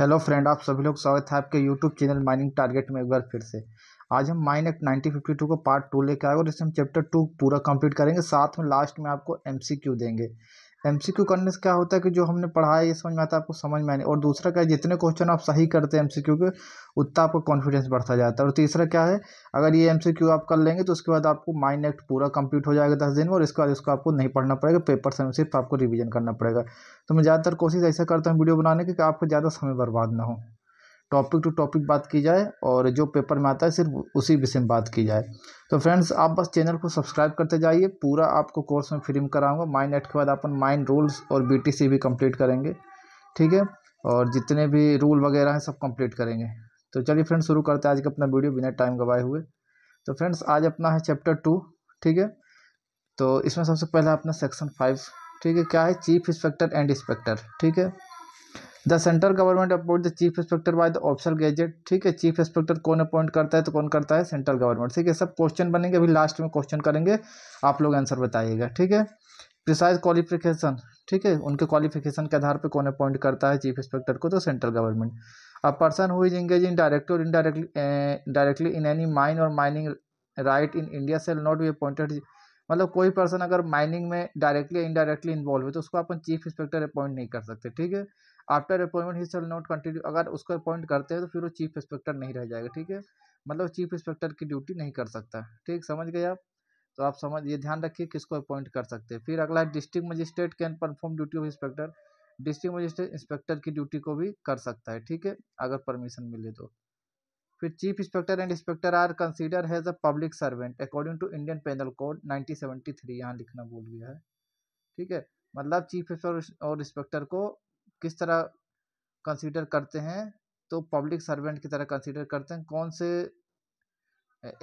hello friend आप सभी लोग स्वागत है आपके यूट्यूब चैनल माइनिंग टारगेट में एक बार फिर से आज हम mine act nineteen fifty two को पार्ट टू लेकर आए और इसमें हम चैप्टर टू पूरा कंप्लीट करेंगे साथ में लास्ट में आपको एमसीक्यू देंगे एम सी क्यू करने से क्या होता है कि जो हमने पढ़ा है ये समझ में आता है आपको समझ में आने और दूसरा क्या है जितने क्वेश्चन आप सही करते हैं एम सी क्यू के उतना आपका कॉन्फिडेंस बढ़ता जाता है और तीसरा क्या है अगर ये एम सी क्यू आप कर लेंगे तो उसके बाद आपको माइंड एक्ट पूरा कंप्लीट हो जाएगा दस दिन में और इसके बाद इसको आपको नहीं पढ़ना पड़ेगा पेपर से सिर्फ आपको रिविजन करना पड़ेगा तो मैं ज़्यादातर कोशिश ऐसा करता हूँ वीडियो बनाने की कि आपको ज़्यादा समय बर्बाद ना हो टॉपिक टू टॉपिक बात की जाए और जो पेपर में आता है सिर्फ उसी विषय में बात की जाए तो फ्रेंड्स आप बस चैनल को सब्सक्राइब करते जाइए पूरा आपको कोर्स में फ्री में कराऊंगा माइन एट के बाद अपन माइन रूल्स और बीटीसी भी कंप्लीट करेंगे ठीक है और जितने भी रूल वगैरह हैं सब कंप्लीट करेंगे तो चलिए फ्रेंड्स शुरू करते हैं आज का अपना वीडियो बिना टाइम गवाए हुए तो फ्रेंड्स आज अपना है चैप्टर टू ठीक है तो इसमें सबसे पहला अपना सेक्शन फाइव ठीक है क्या है चीफ इंस्पेक्टर एंड इंस्पेक्टर ठीक है the central government appoint the chief inspector by the official gazette ठीक है चीफ इंस्पेक्टर कौन अपॉइंट करता है तो कौन करता है सेंट्रल गवर्नमेंट ठीक है सब क्वेश्चन बनेंगे अभी लास्ट में क्वेश्चन करेंगे आप लोग आंसर बताइएगा ठीक है प्रिसाइज क्वालिफिकेशन ठीक है उनके क्वालिफिकेशन के आधार पर कौन अपॉइंट करता है चीफ इंस्पेक्टर को तो central government a person who engaged in directly और indirectly directly in any mine और mining right in India shall not be appointed मतलब कोई पर्सन अगर माइनिंग में डायरेक्टली इनडायरेक्टली इन्वॉल्व है तो उसको अपन चीफ इंस्पेक्टर अपॉइंट नहीं कर सकते ठीक है after appointment he shall not continue अगर उसको अपॉइंट करते हैं तो फिर वो चीफ इंस्पेक्टर नहीं रह जाएगा ठीक है मतलब चीफ इंस्पेक्टर की ड्यूटी नहीं कर सकता ठीक समझ गए आप तो आप समझ ये ध्यान रखिए किसको अपॉइंट कर सकते हैं फिर अगला district magistrate can perform duty of inspector district magistrate inspector की ड्यूटी को भी कर सकता है ठीक है अगर परमिशन मिले तो फिर chief inspector and inspector are considered as a public servant according to Indian Penal Code three यहाँ लिखना बोल गया है ठीक है मतलब चीफ इंस्पेक्टर और इंस्पेक्टर को किस तरह कंसीडर करते हैं तो पब्लिक सर्वेंट की तरह कंसीडर करते हैं कौन से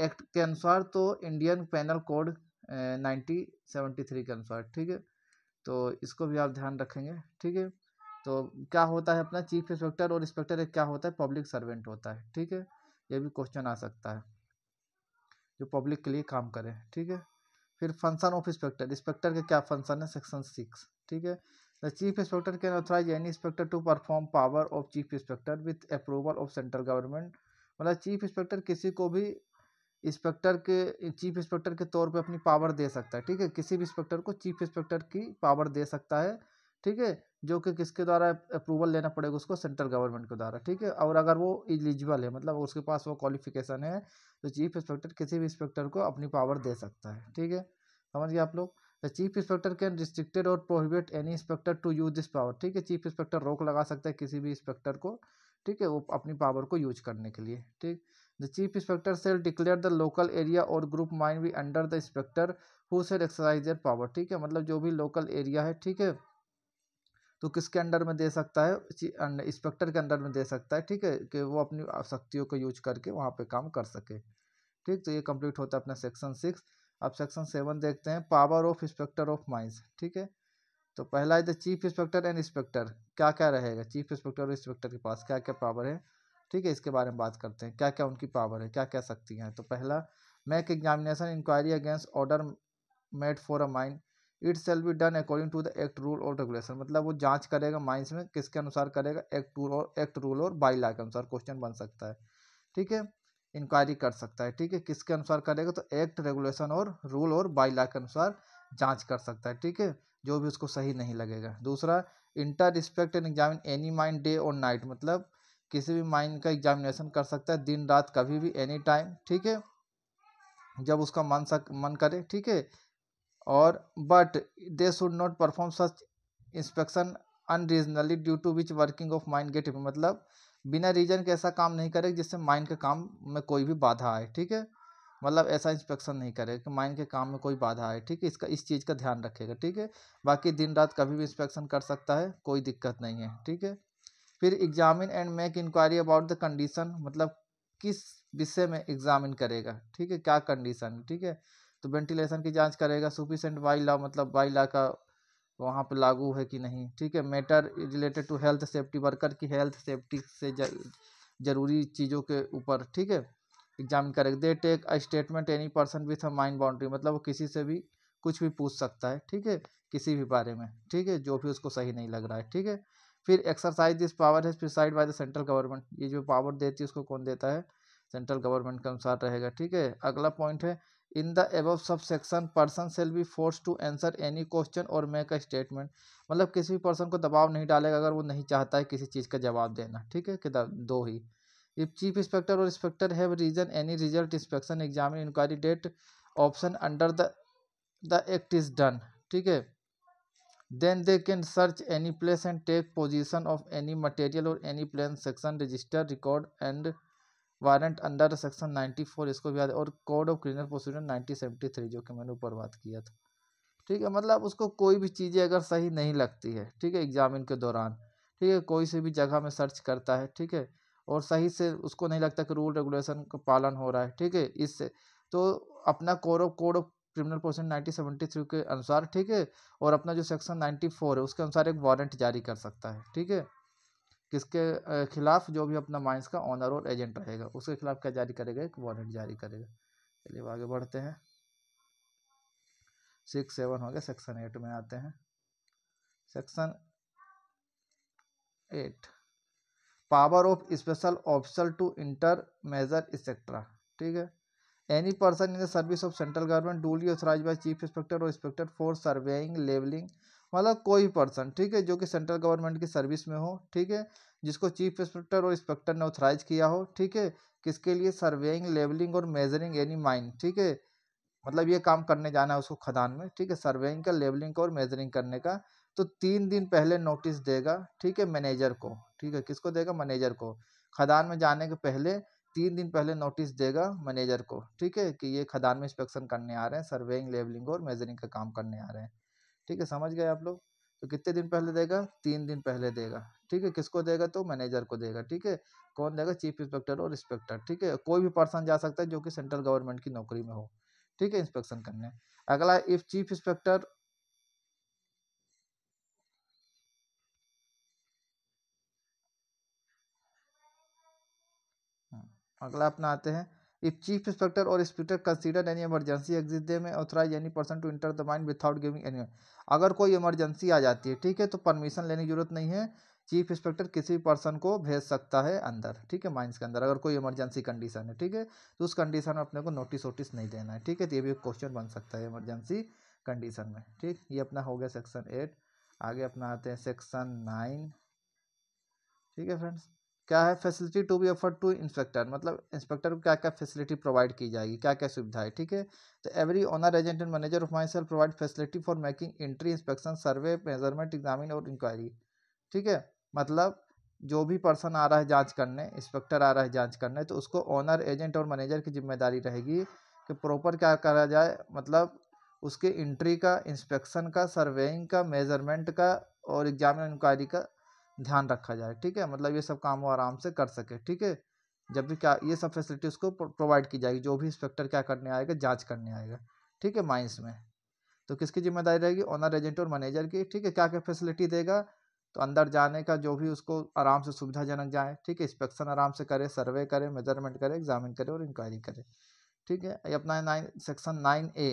एक्ट के अनुसार तो Indian Penal Code nineteen seventy three के अनुसार ठीक है तो इसको भी आप ध्यान रखेंगे ठीक है तो क्या होता है अपना चीफ इंस्पेक्टर और इंस्पेक्टर एक क्या होता है पब्लिक सर्वेंट होता है ठीक है ये भी क्वेश्चन आ सकता है जो पब्लिक के लिए काम करे ठीक है फिर फंक्शन ऑफ इंस्पेक्टर इंस्पेक्टर के क्या फंक्शन है सेक्शन सिक्स ठीक है the chief inspector can authorise any inspector to perform power of chief inspector with approval of central government मतलब चीफ इंस्पेक्टर किसी को भी इंस्पेक्टर के चीफ इंस्पेक्टर के तौर पे अपनी पावर दे सकता है ठीक है किसी भी इंस्पेक्टर को चीफ इंस्पेक्टर की पावर दे सकता है ठीक है जो कि किसके द्वारा अप्रूवल लेना पड़ेगा उसको सेंट्रल गवर्नमेंट के द्वारा ठीक है और अगर वो एलिजिबल है मतलब उसके पास वो क्वालिफिकेशन है तो चीफ इंस्पेक्टर किसी भी इंस्पेक्टर को अपनी पावर दे सकता है ठीक है समझ गए आप लोग the chief inspector can restricted और prohibit any inspector to use this power ठीक है चीफ इंस्पेक्टर रोक लगा सकता है किसी भी इंस्पेक्टर को ठीक है वो अपनी पावर को यूज करने के लिए ठीक the chief inspector shall declare the local area और ग्रुप माइंड भी under the inspector who shall exercise their power ठीक है मतलब जो भी लोकल एरिया है ठीक है तो किसके अंडर में दे सकता है इंस्पेक्टर के अंडर में दे सकता है ठीक है कि वो अपनी शक्तियों को यूज करके वहाँ पे काम कर सके ठीक तो ये कंप्लीट होता है अपना सेक्शन सिक्स अब सेक्शन सेवन देखते हैं power of inspector of mines ठीक है तो पहला इधर चीफ इंस्पेक्टर एंड इंस्पेक्टर क्या क्या रहेगा चीफ इंस्पेक्टर और इंस्पेक्टर के पास क्या क्या पावर है ठीक है इसके बारे में बात करते हैं क्या क्या उनकी पावर है क्या क्या सकती हैं तो पहला make examination inquiry against order made for a mine it shall be done according to the act rule और रेगुलेशन मतलब वो जांच करेगा माइंस में किसके अनुसार करेगा एक्ट रूल और एक्ट रूल और बाई लॉ के अनुसार क्वेश्चन बन सकता है ठीक है इंक्वायरी कर सकता है ठीक है किसके अनुसार करेगा तो एक्ट रेगुलेशन और रूल और लॉ के अनुसार जांच कर सकता है ठीक है जो भी उसको सही नहीं लगेगा दूसरा enter inspect and examine any mine day और नाइट मतलब किसी भी माइंड का एग्जामिनेशन कर सकता है दिन रात कभी भी एनी टाइम ठीक है जब उसका मन सक मन करे ठीक है और but they should not perform such inspection unreasonably due to which working of mine get मतलब बिना रीजन के ऐसा काम नहीं करेगा जिससे माइंड के काम में कोई भी बाधा आए ठीक है मतलब ऐसा इंस्पेक्शन नहीं करे कि माइंड के काम में कोई बाधा आए ठीक है इसका इस चीज़ का ध्यान रखेगा ठीक है बाकी दिन रात कभी भी इंस्पेक्शन कर सकता है कोई दिक्कत नहीं है ठीक है फिर examine and make inquiry about the condition मतलब किस विषय में एग्जामिन करेगा ठीक है क्या कंडीशन ठीक है तो वेंटिलेशन की जांच करेगा सुफिशेंट वाइला मतलब वाइला का तो वहाँ पे लागू है कि नहीं ठीक है matter is related to health safety worker की हेल्थ सेफ्टी से जरूरी चीज़ों के ऊपर ठीक है एग्जाम करे they take a statement any person with a mine boundary मतलब वो किसी से भी कुछ भी पूछ सकता है ठीक है किसी भी बारे में ठीक है जो भी उसको सही नहीं लग रहा है ठीक है फिर एक्सरसाइज दिस पावर है prescribed by the central government ये जो पावर देती है उसको कौन देता है सेंट्रल गवर्नमेंट के अनुसार रहेगा ठीक है अगला पॉइंट है in the above section person shall be forced to answer any question और मेक अ स्टेटमेंट मतलब किसी भी पर्सन को दबाव नहीं डालेगा अगर वो नहीं चाहता है किसी चीज़ का जवाब देना ठीक है कि दो ही इफ चीफ इंस्पेक्टर और inspector have reason any result inspection exam inquiry date option under the the act is done ठीक है then they can search any place and take position of any material और any plain section register record and warrant under section 94 इसको भी याद और code of criminal procedure 1973 जो कि मैंने ऊपर बात किया था ठीक है मतलब उसको कोई भी चीज़ें अगर सही नहीं लगती है ठीक है एग्जामिन के दौरान ठीक है कोई से भी जगह में सर्च करता है ठीक है और सही से उसको नहीं लगता कि रूल रेगुलेशन का पालन हो रहा है ठीक है इससे तो अपना code of code of criminal procedure nineteen seventy three के अनुसार ठीक है और अपना जो सेक्शन नाइन्टी फोर है उसके अनुसार एक वारंट जारी कर सकता है ठीक है किसके खिलाफ जो भी अपना माइंस का ऑनर और एजेंट रहेगा उसके खिलाफ क्या जारी करेगा एक वारंट जारी करेगा चलिए आगे बढ़ते हैं सिक्स सेवन हो गया सेक्शन एट में आते हैं section eight power of special officer to enter measure etcetera ठीक है any person in the service of central government duly authorise by chief inspector और इंस्पेक्टर फॉर सर्वेइंग लेवलिंग मतलब कोई पर्सन ठीक है जो कि सेंट्रल गवर्नमेंट की सर्विस में हो ठीक है जिसको चीफ इंस्पेक्टर और इंस्पेक्टर ने ऑथराइज किया हो ठीक है किसके लिए सर्वेइंग लेवलिंग और मेजरिंग एनी माइन ठीक है मतलब ये काम करने जाना है उसको खदान में ठीक है सर्वेइंग का लेवलिंग का और मेजरिंग करने का तो तीन दिन पहले नोटिस देगा ठीक है मैनेजर को ठीक है किसको देगा मैनेजर को खदान में जाने के पहले तीन दिन पहले नोटिस देगा मैनेजर को ठीक है कि ये खदान में इंस्पेक्शन करने आ रहे हैं सर्वेइंग लेवलिंग और मेजरिंग का काम करने आ रहे हैं ठीक है समझ गए आप लोग तो कितने दिन पहले देगा तीन दिन पहले देगा ठीक है किसको देगा तो मैनेजर को देगा ठीक है कौन देगा चीफ इंस्पेक्टर और इंस्पेक्टर ठीक है कोई भी पर्सन जा सकता है जो कि सेंट्रल गवर्नमेंट की नौकरी में हो ठीक है इंस्पेक्शन करने अगला इफ चीफ इंस्पेक्टर हाँ, अगला अपना आते हैं इफ चीफ इंस्पेक्टर और inspector consider any emergency exit में may authorize any person to enter the mine without giving any अगर कोई इमरजेंसी आ जाती है ठीक है तो परमिशन लेने की जरूरत नहीं है चीफ इंस्पेक्टर किसी भी पर्सन को भेज सकता है अंदर ठीक है माइंस के अंदर अगर कोई इमरजेंसी कंडीशन है ठीक है तो उस कंडीशन में अपने को नोटिस वोटिस नहीं देना है ठीक है तो ये भी एक क्वेश्चन बन सकता है इमरजेंसी कंडीशन में ठीक ये अपना हो गया सेक्शन एट आगे अपना आते हैं सेक्शन नाइन ठीक है फ्रेंड्स क्या है facility to be offer to inspector मतलब इंस्पेक्टर को क्या क्या फैसिलिटी प्रोवाइड की जाएगी क्या क्या सुविधा है ठीक है तो every owner agent and manager of mine shall provide facility for making entry inspection survey measurement examine और इंक्वायरी ठीक है मतलब जो भी पर्सन आ रहा है जाँच करने इंस्पेक्टर आ रहा है जाँच करने तो उसको ऑनर एजेंट और मैनेजर की जिम्मेदारी रहेगी कि प्रॉपर क्या करा जाए मतलब उसके इंट्री का इंस्पेक्शन का सर्वेइंग का मेजरमेंट का और एग्जामिन इंक्वायरी का ध्यान रखा जाए ठीक है मतलब ये सब काम वो आराम से कर सके ठीक है जब भी क्या ये सब फैसिलिटी उसको प्रोवाइड की जाएगी जो भी इंस्पेक्टर क्या करने आएगा जाँच करने आएगा ठीक है माइंस में तो किसकी जिम्मेदारी रहेगी ओनर एजेंट और मैनेजर की ठीक है क्या क्या फैसिलिटी देगा तो अंदर जाने का जो भी उसको आराम से सुविधाजनक जाए ठीक है इंस्पेक्शन आराम से करे सर्वे करे मेजरमेंट करे एग्जामिन करे और इंक्वायरी करे ठीक है अपना नाइन सेक्शन नाइन ए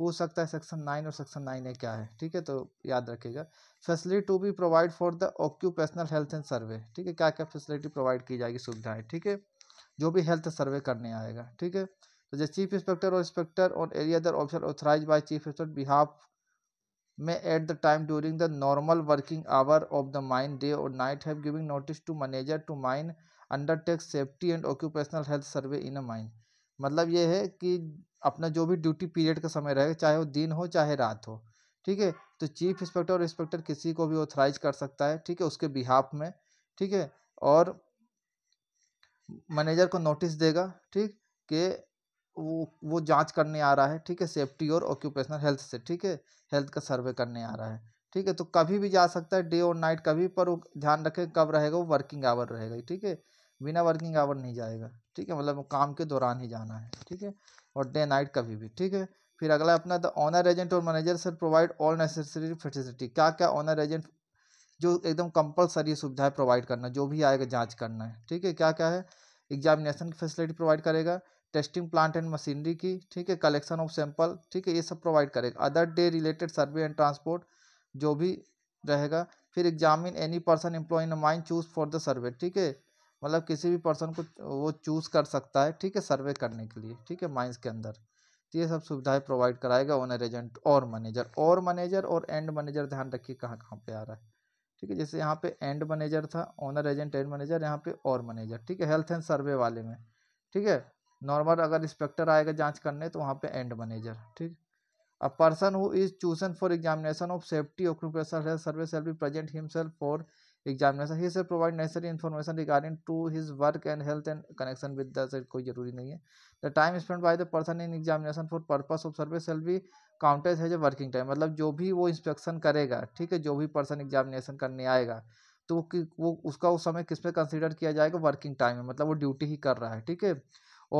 पूछ सकता है सेक्शन नाइन और सेक्शन नाइन ए क्या है ठीक है तो याद रखेगा facility to be provide for the occupational health and survey ठीक है क्या क्या फैसिलिटी प्रोवाइड की जाएगी सुविधाएं ठीक है जो भी हेल्थ सर्वे करने आएगा ठीक है तो जैसे चीफ इंस्पेक्टर और इंस्पेक्टर और area other officer authorise by chief inspector behalf में at the time during the normal working hour of the mine day और night have giving notice to manager to mine undertake safety and occupational health survey in a mine मतलब ये है कि अपना जो भी duty period का समय रहेगा चाहे वो दिन हो चाहे रात हो ठीक है तो चीफ इंस्पेक्टर और इंस्पेक्टर किसी को भी ऑथराइज कर सकता है ठीक है उसके बिहाफ में ठीक है और मैनेजर को नोटिस देगा ठीक के वो वो जांच करने आ रहा है ठीक है सेफ्टी और ऑक्यूपेशनल हेल्थ से ठीक है हेल्थ का सर्वे करने आ रहा है ठीक है तो कभी भी जा सकता है डे और नाइट कभी पर वो ध्यान रखें कब रहेगा वो वर्किंग आवर रहेगा ठीक है बिना वर्किंग आवर नहीं जाएगा ठीक है मतलब काम के दौरान ही जाना है ठीक है और डे नाइट कभी भी ठीक है फिर अगला अपना द ऑनर एजेंट और manager sir provide all necessary facility क्या क्या ऑनर एजेंट जो एकदम कंपलसरी सुविधाएं प्रोवाइड करना जो भी आएगा जांच करना है ठीक है क्या क्या है एग्जामिनेशन की फैसिलिटी प्रोवाइड करेगा टेस्टिंग प्लांट एंड मशीनरी की ठीक है कलेक्शन ऑफ सैंपल ठीक है ये सब प्रोवाइड करेगा other day related survey and transport जो भी रहेगा फिर examine any person employ in mine choose for the survey ठीक है मतलब किसी भी पर्सन को वो चूज़ कर सकता है ठीक है सर्वे करने के लिए ठीक है माइंस के अंदर तो ये सब सुविधाएं प्रोवाइड कराएगा ओनर एजेंट और मैनेजर और मैनेजर और एंड मैनेजर ध्यान रखिए कहाँ कहाँ पे आ रहा है ठीक है जैसे यहाँ पे एंड मैनेजर था ओनर एजेंट एंड मैनेजर यहाँ पे और मैनेजर ठीक है हेल्थ एंड सर्वे वाले में ठीक है नॉर्मल अगर इंस्पेक्टर आएगा जाँच करने तो वहाँ पर एंड मैनेजर ठीक a person who is chosen for examination of safety occupation health survey shall present himself for examination he shall provide necessary information regarding to his work and health and connection with the कोई जरूरी नहीं है the time spend by the person in examination for purpose of service shall be counted है जो working time मतलब जो भी वो इंस्पेक्शन करेगा ठीक है जो भी पर्सन एग्जामिनेशन करने आएगा तो वो वो उसका उस समय किस पे कंसिडर किया जाएगा वर्किंग टाइम है मतलब वो ड्यूटी ही कर रहा है ठीक है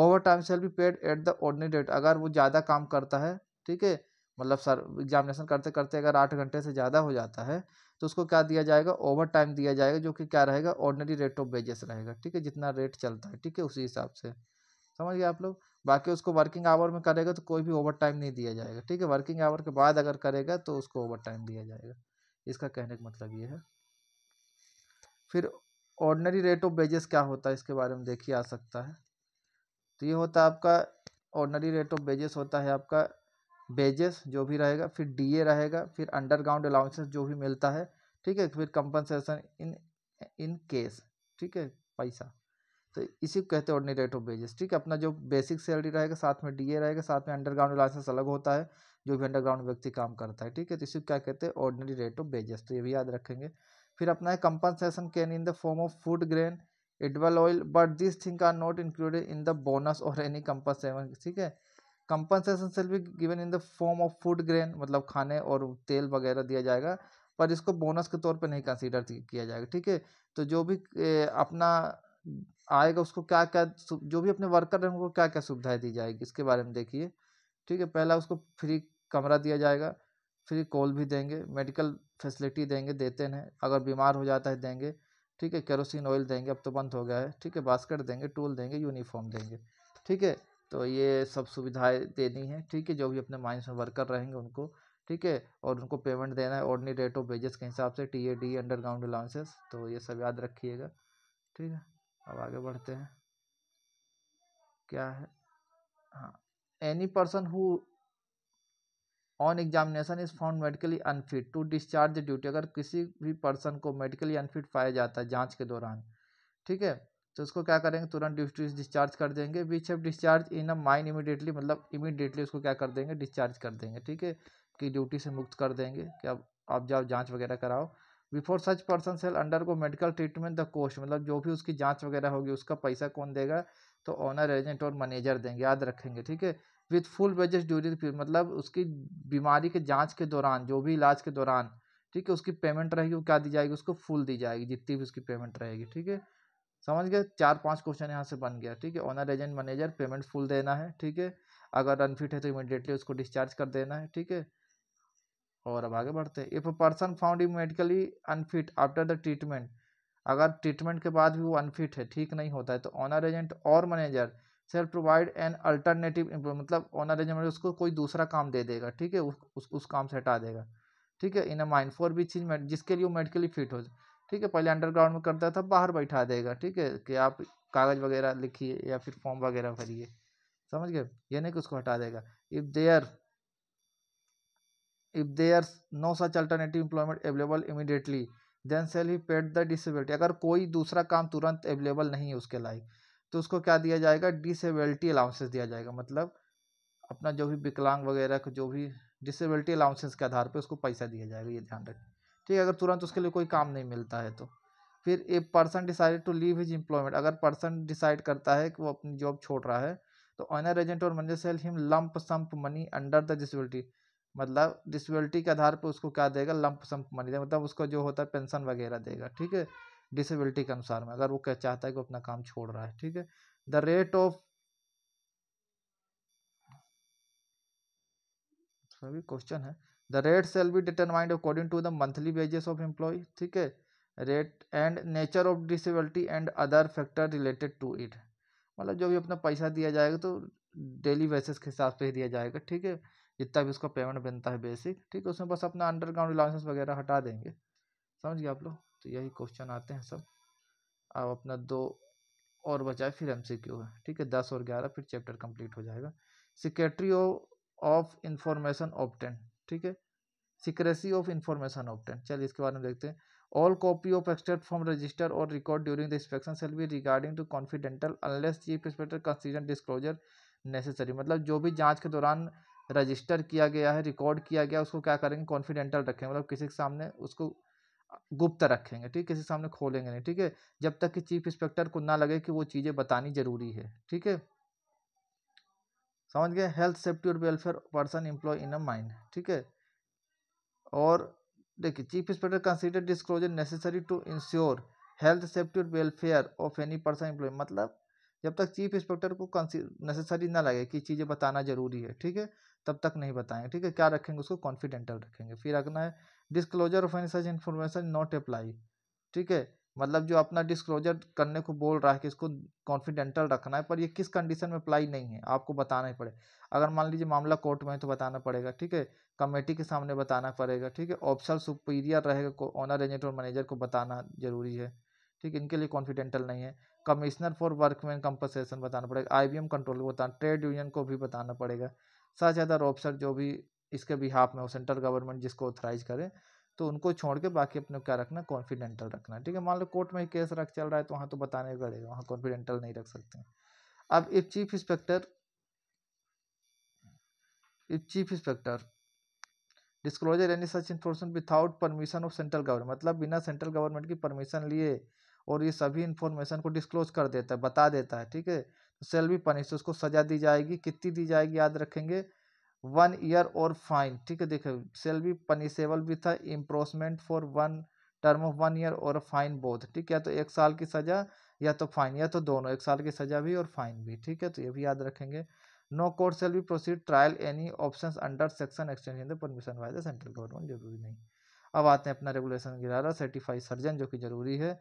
overtime shall be paid at the ordinary date अगर वो ज़्यादा काम करता है ठीक है मतलब सर एग्जामिनेशन करते करते अगर आठ घंटे से ज़्यादा हो जाता है तो उसको क्या दिया जाएगा ओवर टाइम दिया जाएगा जो कि क्या रहेगा ऑर्डनरी रेट ऑफ वेजेस रहेगा ठीक है जितना रेट चलता है ठीक है उसी हिसाब से समझ गए आप लोग बाकी उसको वर्किंग आवर में करेगा तो कोई भी ओवर टाइम नहीं दिया जाएगा ठीक है वर्किंग आवर के बाद अगर करेगा तो उसको ओवर टाइम दिया जाएगा इसका कहने का मतलब ये है फिर ऑर्डनरी रेट ऑफ वेजेस क्या होता है इसके बारे में देखिए आ सकता है तो ये होता है आपका ऑर्डनरी रेट ऑफ वेजेस होता है आपका बेजेस जो भी रहेगा फिर डी रहेगा फिर अंडरग्राउंड अलाउंसेस जो भी मिलता है ठीक है फिर कंपनसेशन इन इन केस ठीक है पैसा तो इसी को कहते हैं ऑर्डनी रेट ऑफ बेजेस ठीक है अपना जो बेसिक सैलरी रहेगा साथ में डीए रहेगा साथ में अंडरग्राउंड अलाउंसेस अलग होता है जो भी अंडरग्राउंड व्यक्ति काम करता है ठीक है तो इसी को क्या कहते हैं ऑर्डनरी रेट ऑफ बेजेस तो ये भी याद रखेंगे फिर अपना है compensation can in the form of food grain edible oil but this thing are not included in the bonus और एनी compensation ठीक है compensation shall be given in the form of food grain मतलब खाने और तेल वगैरह दिया जाएगा पर इसको बोनस के तौर पे नहीं कंसीडर किया जाएगा ठीक है तो जो भी अपना आएगा उसको क्या क्या जो भी अपने वर्कर हैं उनको क्या क्या सुविधाएं दी जाएगी इसके बारे में देखिए ठीक है पहला उसको फ्री कमरा दिया जाएगा फ्री कॉल भी देंगे मेडिकल फैसिलिटी देंगे देते हैं अगर बीमार हो जाता है देंगे ठीक है केरोसिन ऑयल देंगे अब तो बंद हो गया है ठीक है बास्केट देंगे टूल देंगे यूनिफॉर्म देंगे ठीक है तो ये सब सुविधाएं देनी है ठीक है जो भी अपने माइंस में वर्कर रहेंगे उनको ठीक है और उनको पेमेंट देना है ऑर्डनी रेट ऑफ वेजेस के हिसाब से T A D underground allowances तो ये सब याद रखिएगा ठीक है अब आगे बढ़ते हैं क्या है हाँ any person who on examination is found medically unfit to discharge duty अगर किसी भी पर्सन को मेडिकली अनफिट पाया जाता है जाँच के दौरान ठीक है तो उसको क्या करेंगे तुरंत ड्यूटी डिस्चार्ज कर देंगे which have discharge in a mine immediately मतलब इमीडिएटली उसको क्या कर देंगे डिस्चार्ज कर देंगे ठीक है कि ड्यूटी से मुक्त कर देंगे कि अब आप जाओ जाँच वगैरह कराओ before such person shall undergo medical treatment the cost मतलब जो भी उसकी जाँच वगैरह होगी उसका पैसा कौन देगा तो ऑनर एजेंट और मैनेजर देंगे याद रखेंगे ठीक है विथ फुल वेजेस ड्यूरिंग मतलब उसकी बीमारी के जांच के दौरान जो भी इलाज के दौरान ठीक है उसकी पेमेंट रहेगी वो क्या दी जाएगी उसको फुल दी जाएगी जितनी भी उसकी पेमेंट रहेगी ठीक है समझ गए चार पांच क्वेश्चन यहाँ से बन गया ठीक है owner agent manager payment full देना है ठीक है अगर अनफिट है तो इमिडिएटली उसको डिस्चार्ज कर देना है ठीक है और अब आगे बढ़ते हैं if a person found medically unfit after the treatment अगर ट्रीटमेंट के बाद भी वो अनफिट है ठीक नहीं होता है तो ऑनर एजेंट और manager shall provide an alternative मतलब ऑनर एजेंट उसको कोई दूसरा काम दे देगा ठीक है उस, उस काम से हटा देगा ठीक है इन अ माइंड फॉर भी चीज जिसके लिए वो मेडिकली फिट हो जाए ठीक है पहले अंडरग्राउंड में करता था बाहर बैठा देगा ठीक है कि आप कागज़ वगैरह लिखिए या फिर फॉर्म वगैरह भरिए समझ गए ये नहीं कि उसको हटा देगा if there if there no such alternative employment available immediately then shall he paid the disability अगर कोई दूसरा काम तुरंत अवेलेबल नहीं है उसके लायक तो उसको क्या दिया जाएगा डिसबिलिटी अलाउंसेस दिया जाएगा मतलब अपना जो भी विकलांग वगैरह का जो भी डिसेबिलिटी अलाउंसेस के आधार पर उसको पैसा दिया जाएगा ये ध्यान रखें ठीक है अगर तुरंत उसके लिए कोई काम नहीं मिलता है तो फिर a person decided to leave his employment अगर पर्सन डिसाइड करता है कि वो अपनी जॉब छोड़ रहा है तो ऑनर एजेंट और manager shall him lump sum money under the disability मतलब डिसबिलिटी के आधार पर उसको क्या देगा लंप सम्प मनी देगा मतलब उसको जो होता है पेंशन वगैरह देगा ठीक है डिसेबिलिटी के अनुसार में अगर वो क्या चाहता है कि वो अपना काम छोड़ रहा है ठीक है द रेट ऑफ सभी क्वेश्चन है the rate shall be determined according to the monthly wages of employ ठीक है rate and nature of disability and other factor related to it मतलब जो भी अपना पैसा दिया जाएगा तो डेली बेसिस के हिसाब से ही दिया जाएगा ठीक है जितना भी उसका पेमेंट बनता है बेसिक ठीक है उसमें बस अपना अंडरग्राउंड अलाउंसेस वगैरह हटा देंगे समझ गए आप लोग तो यही क्वेश्चन आते हैं सब अब अपना दो और बचाए फिर एम है ठीक है दस और ग्यारह फिर चैप्टर कम्प्लीट हो जाएगा सिक्रेटरी ऑफ इंफॉर्मेशन ऑप्टेंट ठीक है सिक्रेसी ऑफ इंफॉर्मेशन ऑप्टेंट चलिए इसके बारे में देखते हैं all copy of extract from register और record during the inspection shall be regarding to confidential unless chief inspector consider disclosure necessary मतलब जो भी जांच के दौरान रजिस्टर किया गया है रिकॉर्ड किया गया उसको क्या करेंगे कॉन्फिडेंटल रखेंगे मतलब किसी के सामने उसको गुप्त रखेंगे ठीक किसी के सामने खोलेंगे नहीं ठीक है जब तक कि चीफ इंस्पेक्टर को ना लगे कि वो चीज़ें बतानी जरूरी है ठीक है समझ गए हेल्थ सेफ्टी और welfare person employ in a mine ठीक है और देखिए chief inspector consider disclosure necessary to ensure health safety और welfare of any person employ मतलब जब तक चीफ इंस्पेक्टर को नेसेसरी ना लगे कि चीज़ें बताना जरूरी है ठीक है तब तक नहीं बताएंगे ठीक है क्या रखेंगे उसको कॉन्फिडेंटल रखेंगे फिर रखना है disclosure of any such information not apply ठीक है मतलब जो अपना डिस्क्लोजर करने को बोल रहा है कि इसको कॉन्फिडेंटल रखना है पर ये किस कंडीशन में अप्लाई नहीं है आपको बताना ही पड़े अगर मान लीजिए मामला कोर्ट में है तो बताना पड़ेगा ठीक है कमेटी के सामने बताना पड़ेगा ठीक है ऑप्शन सुपीरियर रहेगा ऑनर एजेंट और मैनेजर को बताना जरूरी है ठीक है इनके लिए कॉन्फिडेंटल नहीं है कमिश्नर फॉर वर्कमैन कंपनसेशन बताना पड़ेगा आई कंट्रोल को बताना ट्रेड यूनियन को भी बताना पड़ेगा सच अदर ऑफिसर जो भी इसके बिहाफ में हो सेंट्रल गवर्नमेंट जिसको ऑथराइज करें तो उनको छोड़ के बाकी अपने क्या रखना कॉन्फिडेंटल रखना ठीक है मान लो कोर्ट में केस रख चल रहा है तो वहाँ तो बताने पड़ेगा वहाँ कॉन्फिडेंटल नहीं रख सकते अब if chief inspector if chief inspector disclosure any such information without permission of central government मतलब बिना सेंट्रल गवर्नमेंट की परमिशन लिए और ये सभी इन्फॉर्मेशन को डिस्क्लोज कर देता है बता देता है ठीक है सेल भी पनिश उसको सजा दी जाएगी कितनी दी जाएगी याद रखेंगे वन ईयर और फाइन ठीक है देखिए सेल भी पनिशेबल भी था imprisonment for one term of one year और फाइन बोथ ठीक है तो एक साल की सजा या तो फाइन या तो दोनों एक साल की सजा भी और फाइन भी ठीक है तो ये भी याद रखेंगे no court shall be proceed trial any option under section extension the permission by the central government जरूरी नहीं अब आते हैं अपना रेगुलेशन ग्यारह सर्टिफाइड सर्जन जो कि जरूरी है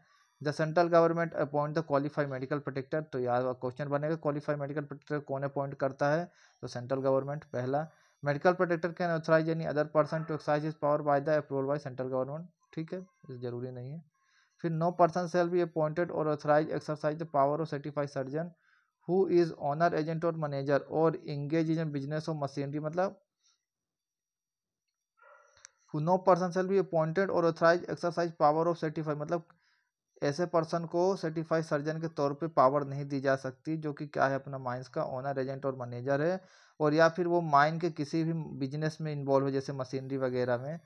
the central government appoint the qualified medical protector तो यहाँ क्वेश्चन बनेगा क्वालिफाइड मेडिकल प्रोटेक्टर कौन अपॉइंट करता है तो सेंट्रल गवर्नमेंट पहला medical protector can authorise any other person to exercise is power by the approval by central government ठीक है जरूरी नहीं है फिर no person shall be appointed और authorise exercise the power of certified surgeon who is owner agent और manager और engage in business of machinery मतलब no person shall be appointed और authorise exercise power of certified मतलब ऐसे person को certified surgeon के तौर पे पावर नहीं दी जा सकती जो कि क्या है अपना माइंस का ओनर एजेंट और मैनेजर है और या फिर वो माइन के किसी भी बिजनेस में इन्वॉल्व है जैसे मशीनरी वगैरह में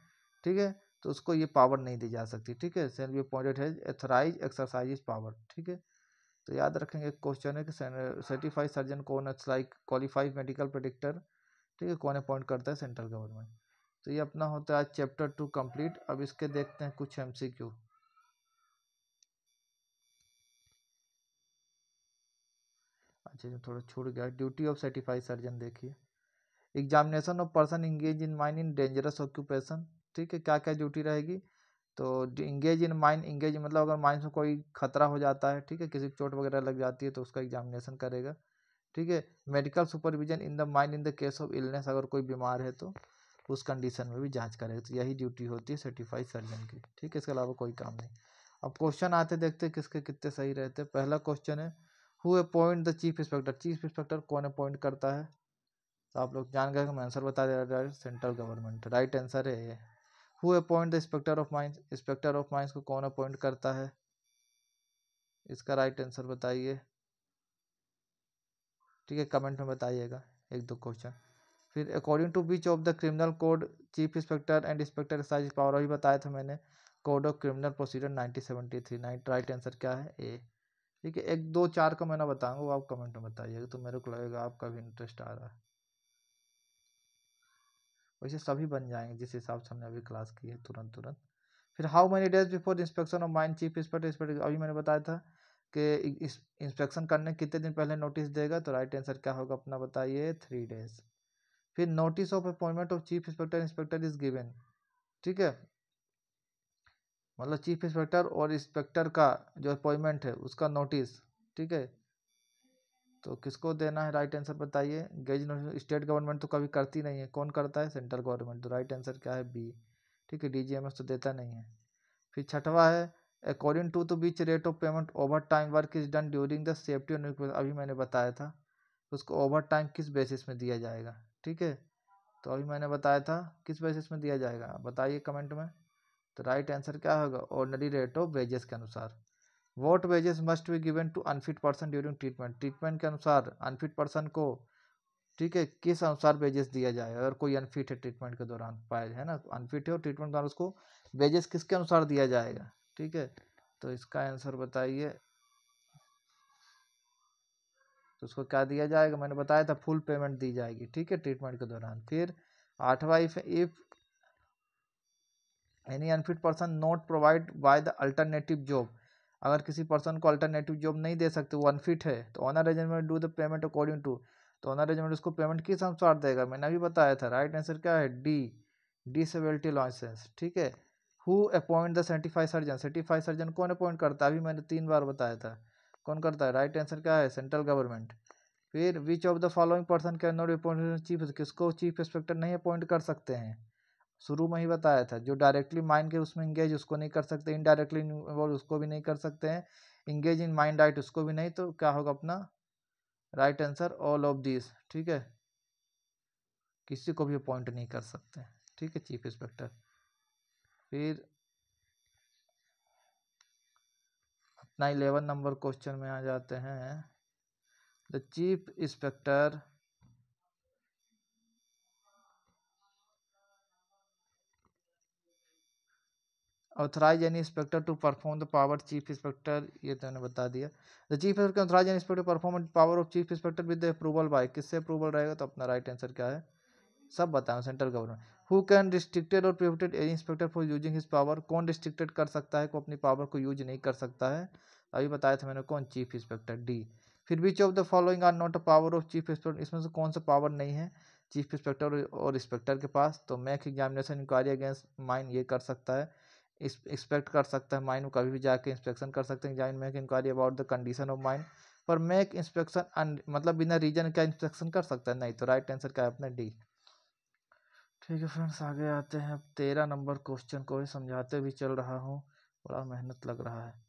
ठीक है तो उसको ये पावर नहीं दी जा सकती ठीक है shall be appointed has authorise exercise power ठीक है तो याद रखेंगे क्वेश्चन है कि सर्टिफाइड सर्जन कौन है लाइक क्वालिफाइड मेडिकल प्रोडिक्टर ठीक है कौन अपॉइंट करता है सेंट्रल गवर्नमेंट तो ये अपना होता है आज चैप्टर टू कंप्लीट अब इसके देखते हैं कुछ एमसीक्यू अच्छा इसमें थोड़ा छूट गया ड्यूटी ऑफ सर्टिफाइड सर्जन देखिए examination of person engage in mine in dangerous occupation ठीक है क्या क्या ड्यूटी रहेगी तो इंगेज इन माइन इंगेज मतलब अगर माइन में कोई खतरा हो जाता है ठीक है किसी चोट वगैरह लग जाती है तो उसका एग्जामिनेशन करेगा ठीक है medical supervision in the mine in the case of illness अगर कोई बीमार है तो उस कंडीशन में भी जांच करेगा तो यही ड्यूटी होती है सर्टिफाइड सर्जन की ठीक है इसके अलावा कोई काम नहीं अब क्वेश्चन आते देखते किसके कितने सही रहते पहला क्वेश्चन है who appoint the chief inspector chief inspector कौन अपॉइंट करता है तो आप लोग जान गए मैं आंसर बता दे रहा है सेंट्रल गवर्नमेंट राइट आंसर है ये who appoint the inspector of mines inspector of mines को कौन अपॉइंट करता है इसका राइट आंसर बताइए ठीक है कमेंट में बताइएगा एक दो क्वेश्चन फिर according to which of the criminal code chief inspector and inspector excise power भी बताया था मैंने code of criminal procedure nineteen seventy three nine right answer क्या है ए ठीक है एक दो चार का मैंने बताऊंगा वो आप कमेंट में बताइएगा तो मेरे को लगेगा आपका भी इंटरेस्ट आ रहा है वैसे सभी बन जाएंगे जिस हिसाब से हमने अभी क्लास की है तुरंत तुरंत फिर how many days before inspection of mine chief inspector inspector अभी मैंने बताया था कि इंस्पेक्शन करने कितने दिन पहले नोटिस देगा तो राइट आंसर क्या होगा अपना बताइए थ्री डेज फिर notice of appointment of chief inspector inspector is given ठीक है मतलब चीफ इंस्पेक्टर और इंस्पेक्टर का जो अपॉइंटमेंट है उसका नोटिस ठीक है तो किसको देना है राइट आंसर बताइए गेज नोटिस स्टेट गवर्नमेंट तो कभी करती नहीं है कौन करता है सेंट्रल गवर्नमेंट तो राइट आंसर क्या है बी ठीक है डीजीएमएस तो देता नहीं है फिर छठवा है according to the which rate of payment overtime work is done during the safety और अभी मैंने बताया था उसको ओवर टाइम किस बेसिस में दिया जाएगा ठीक है तो अभी मैंने बताया था किस बेसिस में दिया जाएगा बताइए कमेंट में तो राइट आंसर क्या होगा ऑर्डनरी रेट ऑफ वेजेस के अनुसार what wages must be given to unfit person during treatment treatment के अनुसार अनफिट पर्सन को ठीक है किस अनुसार वेजेस दिया जाए अगर कोई अनफिट है ट्रीटमेंट के दौरान पाए है ना अनफिट है और ट्रीटमेंट के दौरान उसको वेजेस किसके अनुसार दिया जाएगा ठीक है तो इसका आंसर बताइए तो उसको क्या दिया जाएगा मैंने बताया था फुल पेमेंट दी जाएगी ठीक है ट्रीटमेंट के दौरान फिर आठवा if any unfit person not provide by the alternative job अगर किसी पर्सन को अल्टरनेटिव जॉब नहीं दे सकते वो अनफिट है तो owner arrangement do the payment according to तो ऑनर अरेंजमेंट उसको पेमेंट किस अनुसार देगा मैंने अभी बताया था राइट आंसर क्या है डी डिसबिलिटी लाइसेंस ठीक है who appoint the certified surgeon certified surgeon कौन अपॉइंट करता है अभी मैंने तीन बार बताया था कौन करता है राइट आंसर क्या है सेंट्रल गवर्नमेंट फिर which of the following person can not appoint chief किसको चीफ इंस्पेक्टर नहीं अपॉइंट कर सकते हैं शुरू में ही बताया था जो डायरेक्टली माइंड के उसमें इंगेज उसको नहीं कर सकते इनडायरेक्टली इन्वॉल्व उसको भी नहीं कर सकते हैं इंगेज इन माइंड राइट उसको भी नहीं तो क्या होगा अपना right answer all of this ठीक है किसी को भी अपॉइंट नहीं कर सकते ठीक है चीफ इंस्पेक्टर फिर अपना इलेवन नंबर क्वेश्चन में आ जाते हैं the chief inspector authorise any inspector to perform the power chief inspector ये तो मैंने बता दिया the chief inspector authorise any inspector perform power of chief inspector with approval by किससे अप्रूवल रहेगा तो अपना राइट आंसर क्या है सब बताएं central government who can restricted और prohibited any inspector for using his power कौन रिस्ट्रिक्टेड कर सकता है को अपनी पावर को यूज नहीं कर सकता है अभी बताया था मैंने कौन चीफ इंस्पेक्टर डी फिर which of the following are not a power of chief inspector इसमें से कौन सा पावर नहीं है चीफ इंस्पेक्टर और इंस्पेक्टर के पास तो make examination inquiry against mine ये कर सकता है इंस्पेक्ट कर सकता है माइन कभी भी जाके इंस्पेक्शन कर सकते हैं जाइन make inquiry about the condition of mine पर मेक इंस्पेक्शन मतलब बिना रीजन का इंस्पेक्शन कर सकता है नहीं तो राइट आंसर क्या है अपना डी ठीक है फ्रेंड्स आगे आते हैं अब तेरह नंबर क्वेश्चन को भी समझाते भी चल रहा हूँ बड़ा मेहनत लग रहा है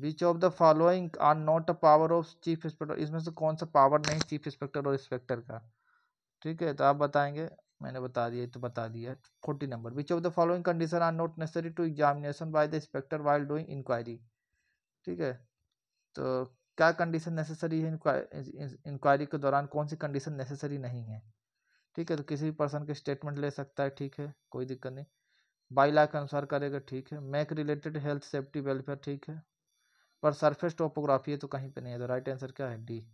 which of the following are not a power of chief inspector इसमें से कौन सा पावर नहीं चीफ इंस्पेक्टर और इंस्पेक्टर का ठीक है तो आप बताएंगे मैंने बता दिया तो बता दिया forty number which of the following condition are not necessary to examination by the inspector while doing inquiry ठीक है तो क्या कंडीशन नेसेसरी है इंक्वायरी के दौरान कौन सी कंडीशन नेसेसरी नहीं है ठीक है तो किसी भी पर्सन के स्टेटमेंट ले सकता है ठीक है कोई दिक्कत नहीं बाई लॉ के अनुसार करेगा ठीक है make related health safety welfare ठीक है पर सरफेस टोपोग्राफी है तो कहीं पे नहीं है तो राइट आंसर क्या है D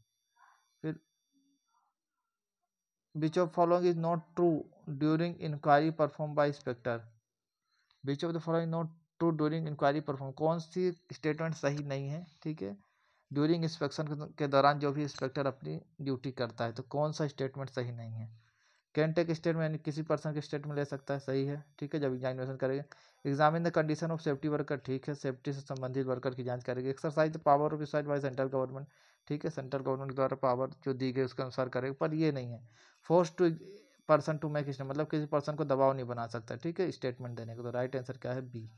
which of following is not true during inquiry perform by inspector which of the following not true during inquiry perform कौन सी स्टेटमेंट सही नहीं है ठीक है ड्यूरिंग इंस्पेक्शन के दौरान जो भी इंस्पेक्टर अपनी ड्यूटी करता है तो कौन सा स्टेटमेंट सही नहीं है कैन टेक स्टेटमेंट किसी पर्सन के स्टेटमेंट ले सकता है सही है ठीक है जब एग्जामिनेशन करेंगे examine the condition of safety worker ठीक है सेफ्टी से संबंधित वर्कर की जांच करेगी exercise the power of decide by central government ठीक है सेंट्रल गवर्नमेंट द्वारा पावर जो दी गई उसके अनुसार करेगा पर ये नहीं है force to person to make state मतलब किसी पर्सन को दबाव नहीं बना सकता ठीक है स्टेटमेंट देने का तो राइट आंसर क्या है बी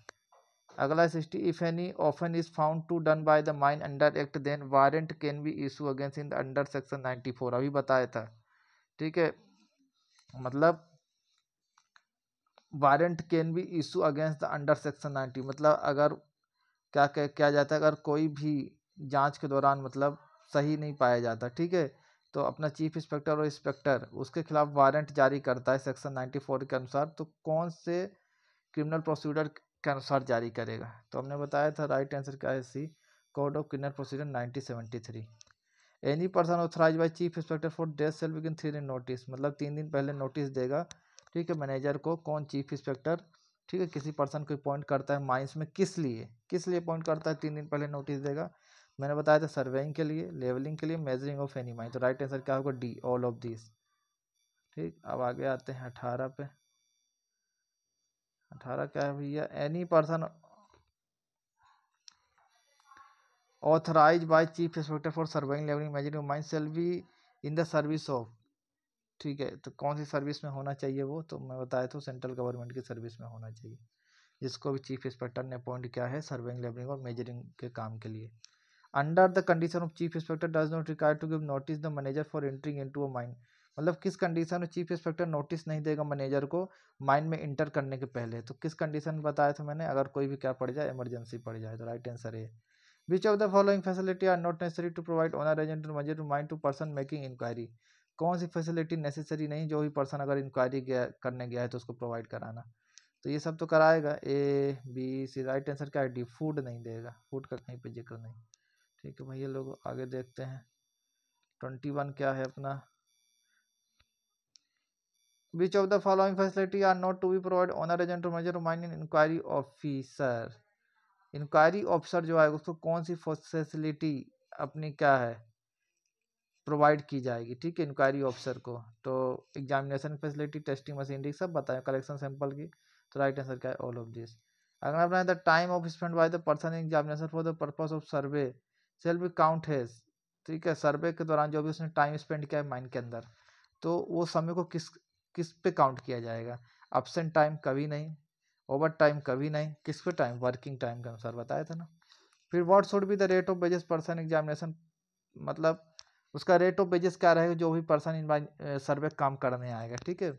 अगला sixty if any offence is found to done by the mine under act then warrant can be issue against in the under section ninety four अभी बताया था ठीक है मतलब warrant can be issue against the under section ninety मतलब अगर क्या क्या जाता है अगर कोई भी जांच के दौरान मतलब सही नहीं पाया जाता ठीक है तो अपना चीफ इंस्पेक्टर और इंस्पेक्टर उसके खिलाफ वारंट जारी करता है सेक्शन 94 के अनुसार तो कौन से क्रिमिनल प्रोसीडर के अनुसार जारी करेगा तो हमने बताया था राइट आंसर क्या है C code of criminal procedure three any person authorise by chief inspector for death shall within three दिन नोटिस मतलब तीन दिन पहले नोटिस देगा ठीक है मैनेजर को कौन चीफ इंस्पेक्टर ठीक है किसी पर्सन को अपॉइंट करता है माइंस में किस लिए किस लिए अपॉइंट करता है तीन दिन पहले नोटिस देगा मैंने बताया था सर्वेइंग के लिए लेवलिंग के लिए मेजरिंग ऑफ एनी माइन तो राइट आंसर क्या होगा डी ऑल ऑफ दिस ठीक अब आगे आते हैं अठारह पे अठारह क्या है भैया any person authorise by chief inspector for surveying levelling measuring mine shall be in the service of ठीक है तो कौन सी सर्विस में होना चाहिए वो तो मैं बताया था सेंट्रल गवर्नमेंट की सर्विस में होना चाहिए जिसको भी चीफ इंस्पेक्टर ने अपॉइंट किया है सर्वेइंग लेवलिंग और मेजरिंग के काम के लिए under the condition of chief inspector does not require to give notice the manager for entering in to a mine मतलब किस कंडीशन में चीफ इंस्पेक्टर नोटिस नहीं देगा मैनेजर को माइन में इंटर करने के पहले तो किस कंडीशन बताया था मैंने अगर कोई भी क्या पड़ जाए इमरजेंसी पड़ जाए तो राइट आंसर है which of the following facility are not necessary to provide owner agent manager to mine to person making inquiry कौन सी फैसिलिटी नेसेसरी नहीं जो भी पर्सन अगर इंक्वायरी गया करने गया है तो उसको प्रोवाइड कराना तो ये सब तो कराएगा A B C right answer क्या है डी फूड नहीं देगा फूड का कहीं पर जिक्र नहीं ठीक है भैया लोग आगे देखते हैं ट्वेंटी वन क्या है अपना which of the following facility are not to be provide owner agent major mining inquiry officer inquiry officer जो है उसको कौन सी फैसिलिटी अपनी क्या है प्रोवाइड की जाएगी ठीक है इंक्वायरी ऑफिसर को तो एग्जामिनेशन फैसिलिटी टेस्टिंग मशीनरी सब बताएं कलेक्शन सैंपल की तो राइट आंसर क्या है ऑल ऑफ दिस अगर अपना the time of spend by the person examination for the purpose of survey shall be count has ठीक है सर्वे के दौरान जो भी उसने टाइम स्पेंड किया है माइंड के अंदर तो वो समय को किस किस पे काउंट किया जाएगा अपसेंट टाइम कभी नहीं ओवर टाइम कभी नहीं किस पे टाइम वर्किंग टाइम के अनुसार बताया था ना फिर what should be the rate of wages person examination मतलब उसका रेट ऑफ बेजेस क्या रहेगा जो भी पर्सन सर्वे काम करने आएगा ठीक है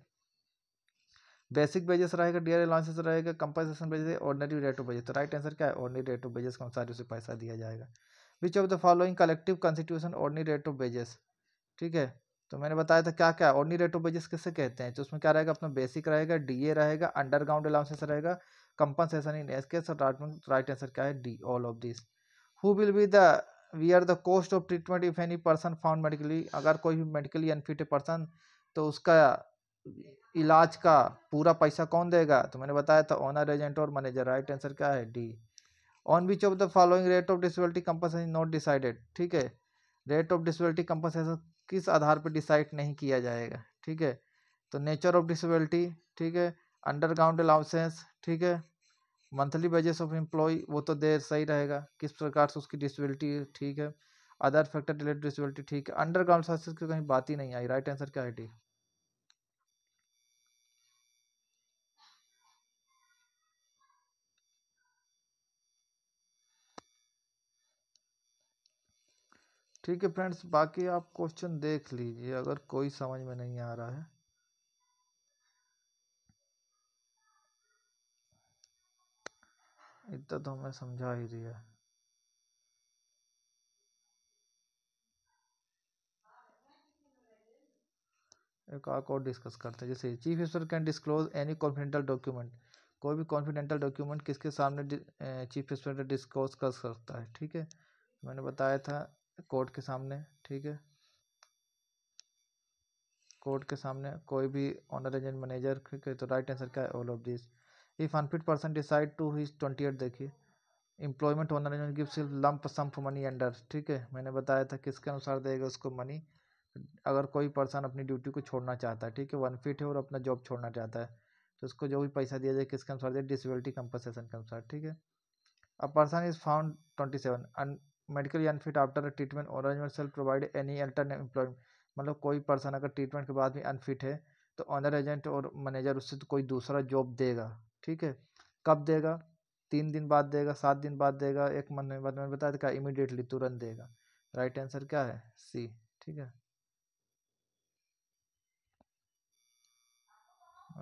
बेसिक बेजेस रहेगा डियर अलाउंसेस रहेगा compensation wages ordinary rate of wages तो राइट आंसर क्या है ऑर्डनरी रेट ऑफ बेजेस के अनुसार उसे पैसा दिया जाएगा which of the following collective constitution ordinary rate of wages ठीक है तो मैंने बताया था क्या क्या ऑर्डनी रेट ऑफ वेजेस किससे कहते हैं तो उसमें क्या रहेगा अपना बेसिक रहेगा ए रहेगा अंडरग्राउंड अलाउंसेस रहेगा compensation in as case right answer क्या है D all of this who will be the we are the cost of treatment if any person found medically अगर कोई भी मेडिकली अनफिट है person तो उसका इलाज का पूरा पैसा कौन देगा तो मैंने बताया था ऑनर एजेंट और मैनेजर राइट आंसर क्या है D on which of the following rate of disability compensation not decided ठीक है रेट ऑफ डिसेबिलिटी कंपनसेशन किस आधार पर डिसाइड नहीं किया जाएगा ठीक है तो नेचर ऑफ डिसेबिलिटी ठीक है अंडरग्राउंड अलाउंसेंस ठीक है मंथली वेजेस ऑफ एम्प्लॉय वो तो देर सही रहेगा किस प्रकार से उसकी डिसेबिलिटी ठीक है अदर फैक्टर रिलेटेड डिसेबिलिटी ठीक है अंडरग्राउंड सर्विस की तो कहीं बात ही नहीं आई राइट आंसर क्या है डी ठीक है फ्रेंड्स बाकी आप क्वेश्चन देख लीजिए अगर कोई समझ में नहीं आ रहा है इतना तो हमें समझा ही दिया एक आक और डिस्कस करते हैं जैसे chief minister can disclose any confidential document कोई भी कॉन्फिडेंटल डॉक्यूमेंट किसके सामने चीफ मिनिस्टर डिस्क्लोज कर सकता है ठीक है मैंने बताया था कोर्ट के सामने ठीक है कोर्ट के सामने कोई भी ऑनर एजेंट मैनेजर तो राइट आंसर क्या है all of this if unfit person decide to his twenty eight देखिए एम्प्लॉयमेंट ऑनर एजेंट गिव सिर्फ लंप सम मनी अंडर ठीक है मैंने बताया था किसके अनुसार देगा उसको मनी अगर कोई पर्सन अपनी ड्यूटी को छोड़ना चाहता है ठीक है वन फिट है और अपना जॉब छोड़ना चाहता है तो उसको जो भी पैसा दिया जाए किसके अनुसार दिया डिसबिलिटी कंपनसेशन के अनुसार ठीक है a person is found twenty seven medically unfit after treatment owner self provide any alternate employment मतलब कोई पर्सन अगर ट्रीटमेंट के बाद भी अनफिट है तो ऑनर एजेंट और मैनेजर उससे तो कोई दूसरा जॉब देगा ठीक है कब देगा तीन दिन बाद देगा सात दिन बाद देगा एक में बाद मैंने बताया देगा इमिडिएटली तुरंत देगा राइट आंसर क्या है सी ठीक है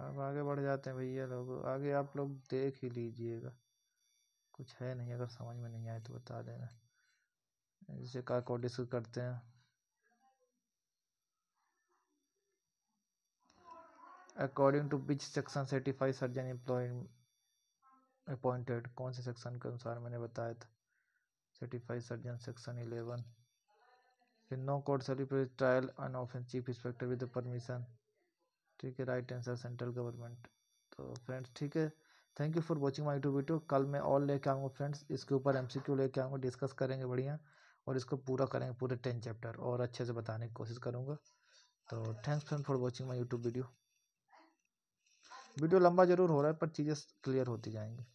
अब आगे बढ़ जाते हैं भैया लोग आगे आप लोग देख ही लीजिएगा कुछ है नहीं अगर समझ में नहीं आए तो बता देना इसे काक को डिस्कस करते हैं according to which section certified surgeon employ appointed कौन से सेक्शन के अनुसार मैंने बताया था certified surgeon section eleven no court certified trial and offence chief inspector with permission ठीक है राइट आंसर सेंट्रल गवर्नमेंट तो फ्रेंड्स ठीक है thank you for watching my YouTube video कल मैं और लेके आऊँगा फ्रेंड्स इसके ऊपर एम सी क्यू लेके आऊँगा डिस्कस करेंगे बढ़िया और इसको पूरा करेंगे पूरे टेन चैप्टर और अच्छे से बताने की कोशिश करूँगा तो thanks friend for watching my YouTube video video लंबा ज़रूर हो रहा है पर चीज़ें क्लियर होती जाएंगी